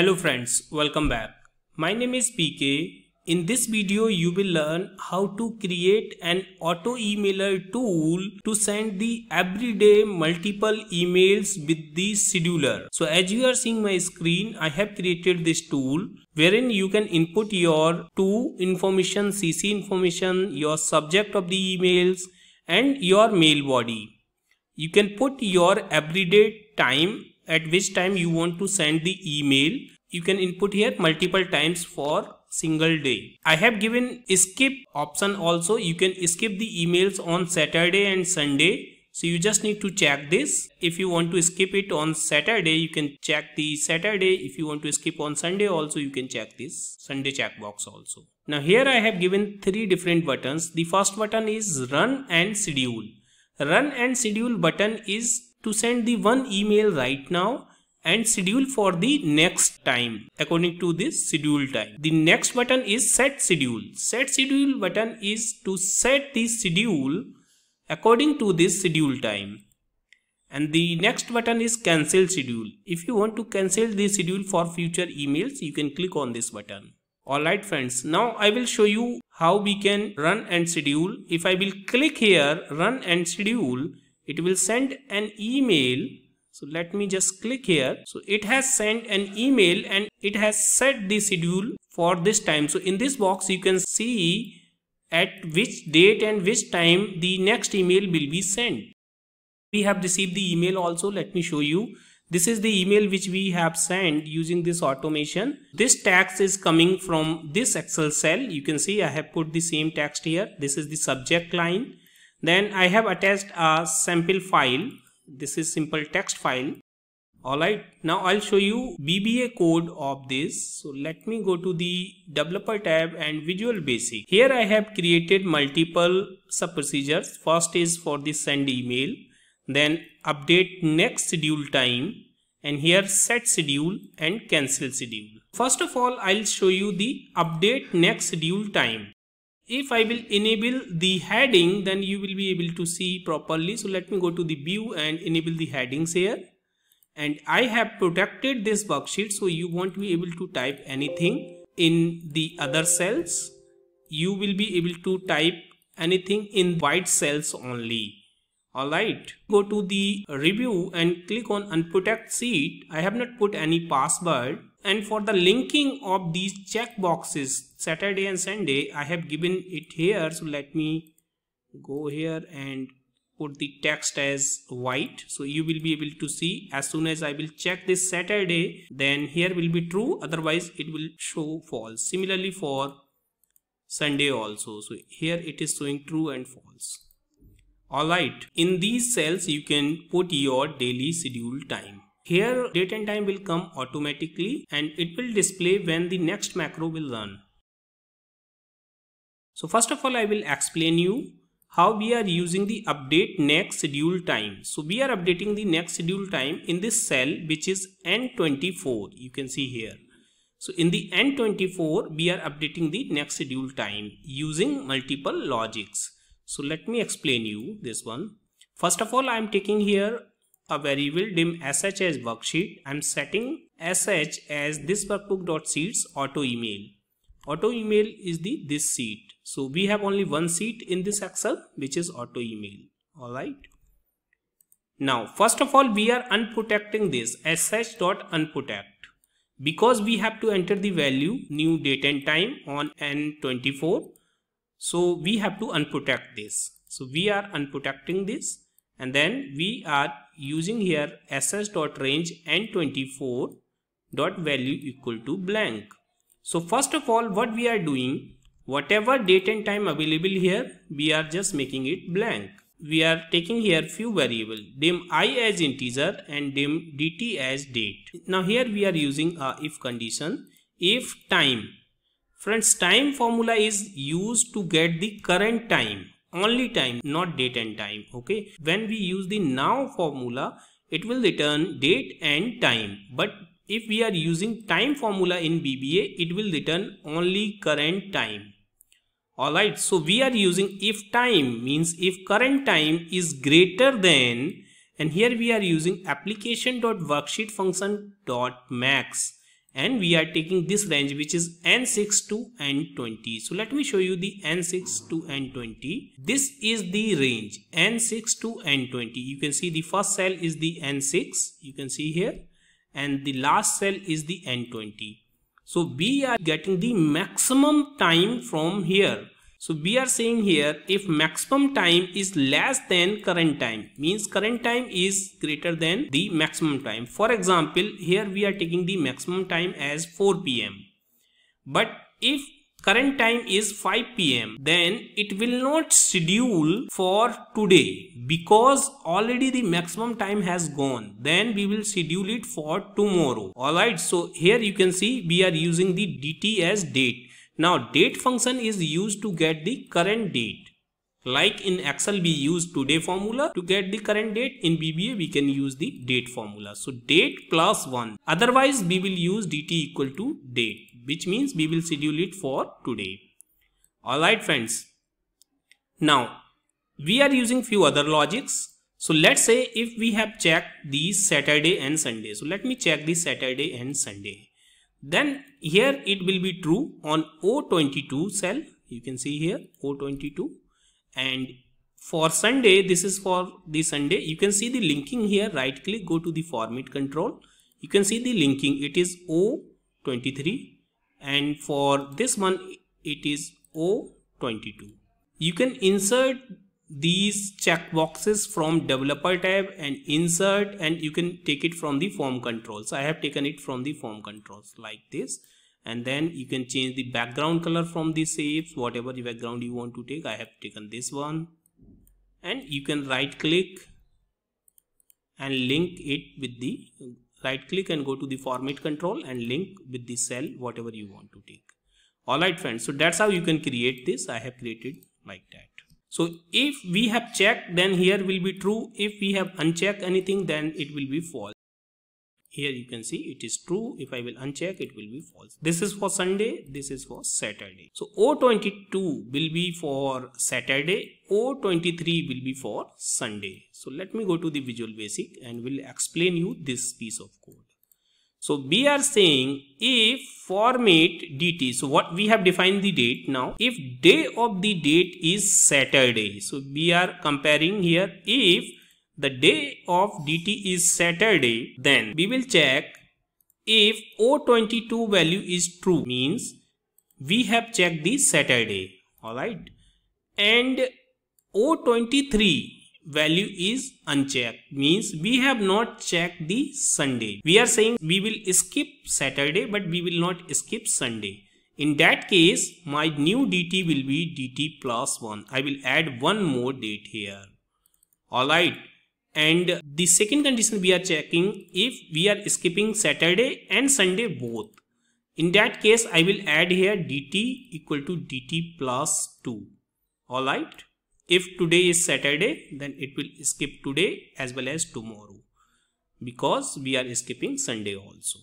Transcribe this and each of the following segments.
Hello friends, welcome back. My name is PK. In this video, you will learn how to create an auto emailer tool to send the everyday multiple emails with the scheduler. So as you are seeing my screen, I have created this tool wherein you can input your to information, CC information, your subject of the emails and your mail body. You can put your everyday time at which time you want to send the email you can input here multiple times for single day. I have given skip option also. You can skip the emails on Saturday and Sunday. So you just need to check this. If you want to skip it on Saturday, you can check the Saturday. If you want to skip on Sunday also, you can check this Sunday checkbox also. Now here I have given three different buttons. The first button is run and schedule. Run and schedule button is to send the one email right now and schedule for the next time according to this schedule time. The next button is set schedule. Set schedule button is to set the schedule according to this schedule time. And the next button is cancel schedule. If you want to cancel the schedule for future emails, you can click on this button. Alright friends, now I will show you how we can run and schedule. If I will click here run and schedule, it will send an email so let me just click here so it has sent an email and it has set the schedule for this time so in this box you can see at which date and which time the next email will be sent we have received the email also let me show you this is the email which we have sent using this automation. This text is coming from this Excel cell. You can see I have put the same text here. This is the subject line then I have attached a sample file. This is simple text file. Alright, now I'll show you VBA code of this. So let me go to the developer tab and Visual Basic. Here I have created multiple sub procedures. First is for the send email, then update next schedule time and here set schedule and cancel schedule. First of all, I'll show you the update next schedule time if I will enable the heading then you will be able to see properly so let me go to the view and enable the headings here and I have protected this worksheet so you won't be able to type anything in the other cells you will be able to type anything in white cells only alright go to the review and click on unprotect sheet I have not put any password and for the linking of these check boxes, Saturday and Sunday I have given it here so let me go here and put the text as white so you will be able to see as soon as I will check this Saturday then here will be true otherwise it will show false similarly for Sunday also so here it is showing true and false alright in these cells you can put your daily schedule time here date and time will come automatically and it will display when the next macro will run. So first of all I will explain you how we are using the update next schedule time. So we are updating the next schedule time in this cell which is N24 you can see here. So in the N24 we are updating the next schedule time using multiple logics. So let me explain you this one. First of all I am taking here a variable dim sh as worksheet. I'm setting sh as this workbook.seats auto email. Auto email is the this seat. So we have only one seat in this Excel which is auto email. Alright. Now first of all we are unprotecting this sh dot unprotect because we have to enter the value new date and time on N24. So we have to unprotect this. So we are unprotecting this and then we are using here ss.range n 24 dot value equal to blank. So first of all what we are doing whatever date and time available here we are just making it blank. We are taking here few variable dim i as integer and dim dt as date. Now here we are using a if condition if time. Friends time formula is used to get the current time only time not date and time okay when we use the now formula it will return date and time but if we are using time formula in BBA it will return only current time alright so we are using if time means if current time is greater than and here we are using Worksheet function dot max and we are taking this range which is n6 to n20 so let me show you the n6 to n20 this is the range n6 to n20 you can see the first cell is the n6 you can see here and the last cell is the n20 so we are getting the maximum time from here so we are saying here if maximum time is less than current time means current time is greater than the maximum time. For example, here we are taking the maximum time as 4 pm. But if current time is 5 pm then it will not schedule for today because already the maximum time has gone then we will schedule it for tomorrow alright so here you can see we are using the dt as date now date function is used to get the current date. Like in Excel we use today formula to get the current date. In BBA we can use the date formula. So date plus 1. Otherwise we will use dt equal to date which means we will schedule it for today. Alright friends. Now we are using few other logics. So let's say if we have checked these Saturday and Sunday. So let me check the Saturday and Sunday. Then here it will be true on O22 cell. You can see here O22 and for Sunday, this is for the Sunday. You can see the linking here. Right click, go to the format control. You can see the linking. It is O23 and for this one, it is O22. You can insert these checkboxes from developer tab and insert and you can take it from the form controls i have taken it from the form controls like this and then you can change the background color from the shapes whatever the background you want to take i have taken this one and you can right click and link it with the right click and go to the format control and link with the cell whatever you want to take all right friends so that's how you can create this i have created like that so if we have checked then here will be true. If we have unchecked anything then it will be false. Here you can see it is true. If I will uncheck it will be false. This is for Sunday. This is for Saturday. So O22 will be for Saturday. O23 will be for Sunday. So let me go to the Visual Basic and will explain you this piece of code. So we are saying if format dt. So what we have defined the date now. If day of the date is Saturday. So we are comparing here if the day of dt is Saturday then we will check if O22 value is true means we have checked the Saturday. Alright. And O23 value is unchecked means we have not checked the Sunday. We are saying we will skip Saturday but we will not skip Sunday. In that case my new DT will be DT plus 1. I will add one more date here. Alright and the second condition we are checking if we are skipping Saturday and Sunday both. In that case I will add here DT equal to DT plus 2. Alright if today is Saturday then it will skip today as well as tomorrow because we are skipping Sunday also.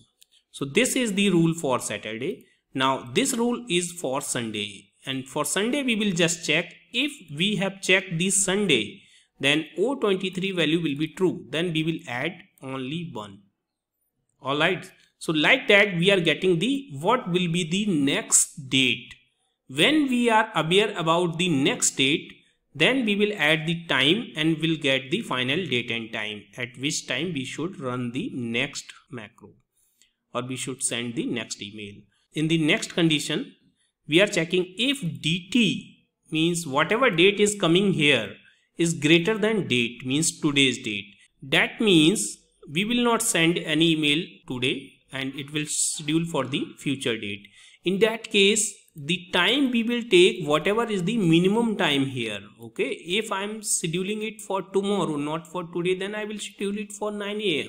So this is the rule for Saturday. Now this rule is for Sunday and for Sunday we will just check if we have checked the Sunday then O23 value will be true then we will add only 1. Alright so like that we are getting the what will be the next date. When we are aware about the next date then we will add the time and we'll get the final date and time at which time we should run the next macro or we should send the next email. In the next condition, we are checking if DT means whatever date is coming here is greater than date means today's date. That means we will not send any email today and it will schedule for the future date. In that case, the time we will take whatever is the minimum time here okay if i'm scheduling it for tomorrow not for today then i will schedule it for 9 a.m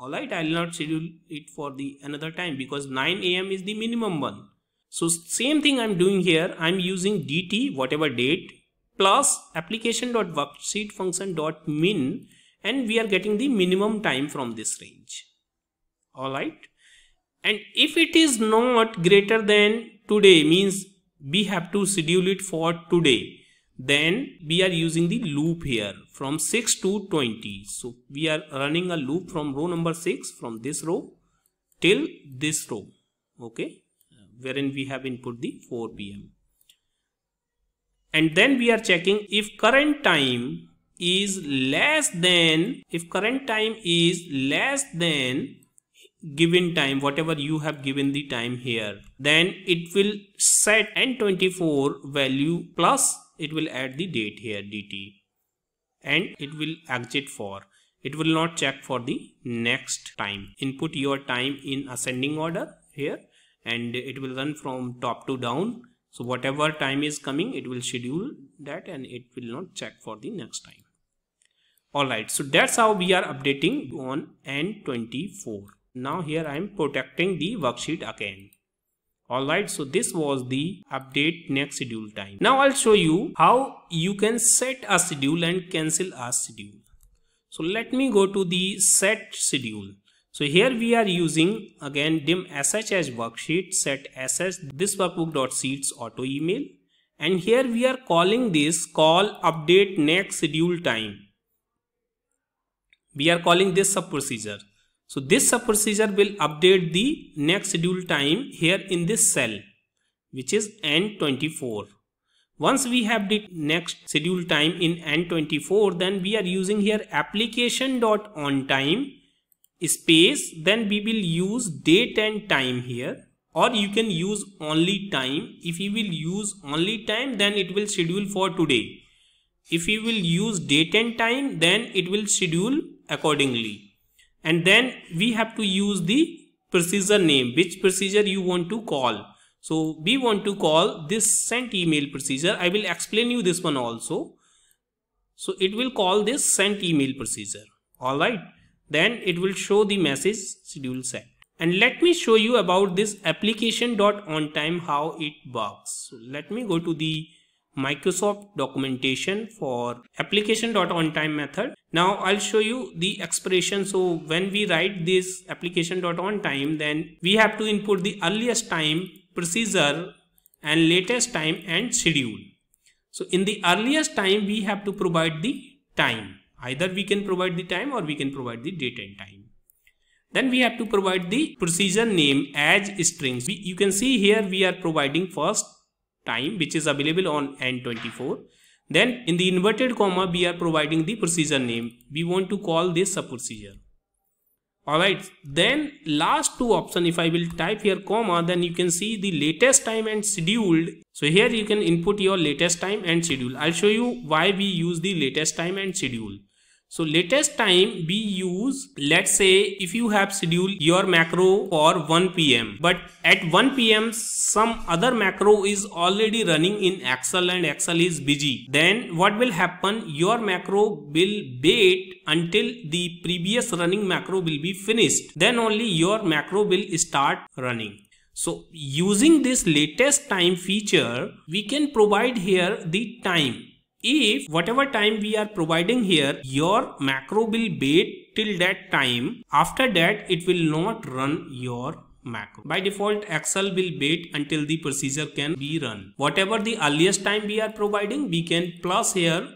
all right i will not schedule it for the another time because 9 a.m is the minimum one so same thing i'm doing here i'm using dt whatever date plus application.worksheet min, and we are getting the minimum time from this range all right and if it is not greater than today means we have to schedule it for today then we are using the loop here from 6 to 20 so we are running a loop from row number 6 from this row till this row okay wherein we have input the 4 pm and then we are checking if current time is less than if current time is less than given time whatever you have given the time here then it will set n24 value plus it will add the date here dt and it will exit for it will not check for the next time input your time in ascending order here and it will run from top to down so whatever time is coming it will schedule that and it will not check for the next time all right so that's how we are updating on n24 now here I am protecting the worksheet again alright so this was the update next schedule time now I'll show you how you can set a schedule and cancel a schedule so let me go to the set schedule so here we are using again dim sh as worksheet set ss this workbook.seats auto email and here we are calling this call update next schedule time we are calling this sub procedure so this sub procedure will update the next schedule time here in this cell which is N24. Once we have the next schedule time in N24 then we are using here application dot on time space then we will use date and time here or you can use only time. If you will use only time then it will schedule for today. If you will use date and time then it will schedule accordingly and then we have to use the procedure name which procedure you want to call so we want to call this sent email procedure I will explain you this one also so it will call this sent email procedure alright then it will show the message schedule set and let me show you about this application dot on time how it works so let me go to the Microsoft documentation for application.onTime method. Now I'll show you the expression. So when we write this application.onTime, then we have to input the earliest time, procedure and latest time and schedule. So in the earliest time, we have to provide the time. Either we can provide the time or we can provide the date and time. Then we have to provide the procedure name as strings. We, you can see here we are providing first time which is available on N24. Then in the inverted comma, we are providing the procedure name. We want to call this sub procedure. Alright, then last two option if I will type here comma then you can see the latest time and scheduled. So here you can input your latest time and schedule. I'll show you why we use the latest time and schedule. So latest time we use let's say if you have scheduled your macro for 1 pm but at 1 pm some other macro is already running in Excel and Excel is busy then what will happen your macro will wait until the previous running macro will be finished then only your macro will start running. So using this latest time feature we can provide here the time if whatever time we are providing here your macro will wait till that time after that it will not run your macro. By default, Excel will wait until the procedure can be run. Whatever the earliest time we are providing, we can plus here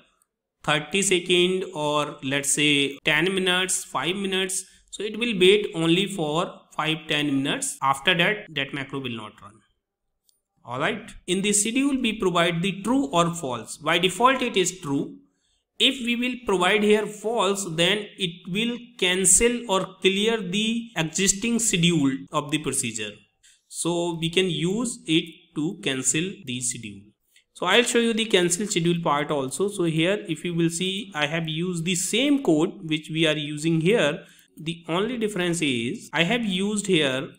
30 second or let's say 10 minutes, 5 minutes. So it will wait only for 5-10 minutes. After that, that macro will not run. Alright. In the schedule we provide the true or false. By default it is true. If we will provide here false then it will cancel or clear the existing schedule of the procedure. So we can use it to cancel the schedule. So I'll show you the cancel schedule part also. So here if you will see I have used the same code which we are using here. The only difference is I have used here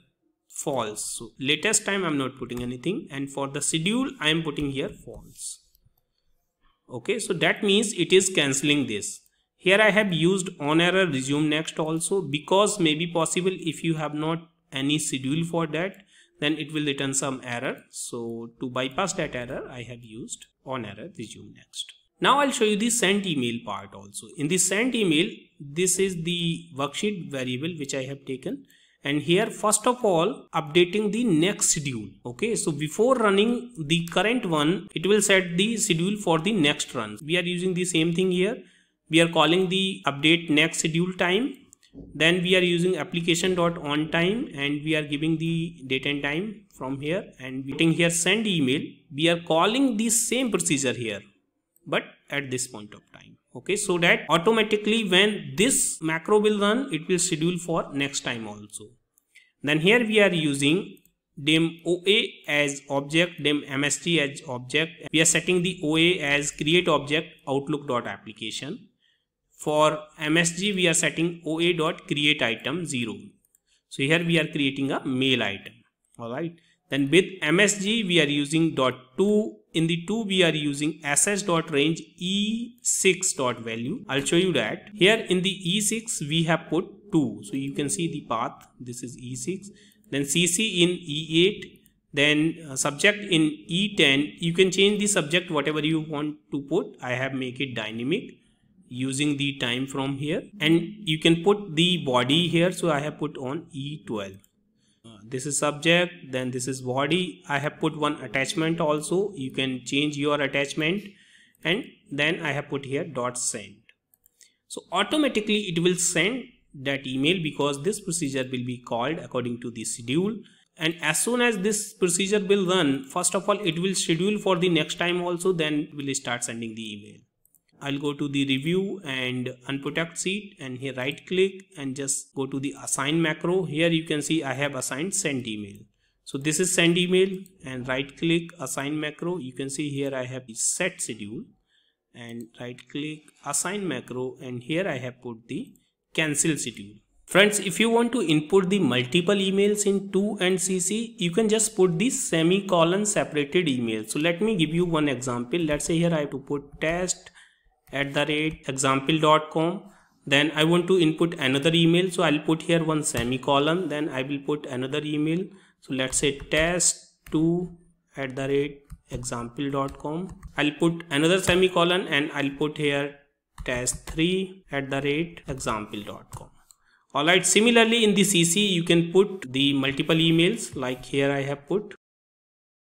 false so latest time i'm not putting anything and for the schedule i am putting here false okay so that means it is cancelling this here i have used on error resume next also because maybe possible if you have not any schedule for that then it will return some error so to bypass that error i have used on error resume next now i'll show you the sent email part also in the sent email this is the worksheet variable which i have taken and here first of all updating the next schedule okay so before running the current one it will set the schedule for the next run we are using the same thing here we are calling the update next schedule time then we are using application dot on time and we are giving the date and time from here and getting here send email we are calling the same procedure here but at this point of time okay so that automatically when this macro will run it will schedule for next time also then here we are using dim oa as object dim mst as object we are setting the oa as create object outlook dot application for msg we are setting oa dot create item 0 so here we are creating a mail item all right then with msg we are using dot to in the 2 we are using ss.range e6.value. I'll show you that. Here in the e6 we have put 2. So you can see the path. This is e6. Then cc in e8. Then uh, subject in e10. You can change the subject whatever you want to put. I have make it dynamic using the time from here. And you can put the body here. So I have put on e12 this is subject then this is body i have put one attachment also you can change your attachment and then i have put here dot send so automatically it will send that email because this procedure will be called according to the schedule and as soon as this procedure will run first of all it will schedule for the next time also then will start sending the email I'll go to the review and unprotect sheet and here right click and just go to the assign macro. Here you can see I have assigned send email. So this is send email and right click assign macro. You can see here I have the set schedule and right click assign macro and here I have put the cancel schedule. Friends, if you want to input the multiple emails in to and CC, you can just put the semicolon separated email. So let me give you one example. Let's say here I have to put test at the rate example.com then I want to input another email so I'll put here one semicolon then I will put another email so let's say test2 at the rate example.com I'll put another semicolon and I'll put here test3 at the rate example.com alright similarly in the CC you can put the multiple emails like here I have put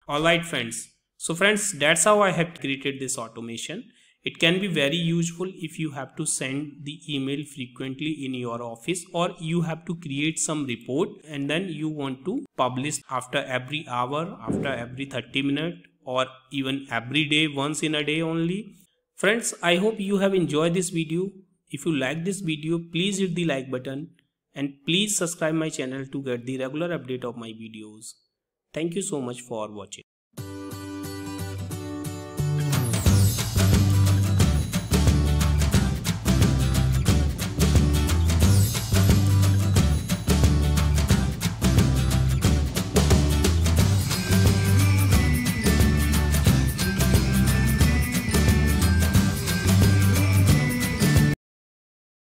alright friends so friends that's how I have created this automation it can be very useful if you have to send the email frequently in your office or you have to create some report and then you want to publish after every hour, after every 30 minute or even every day once in a day only. Friends, I hope you have enjoyed this video. If you like this video, please hit the like button and please subscribe my channel to get the regular update of my videos. Thank you so much for watching.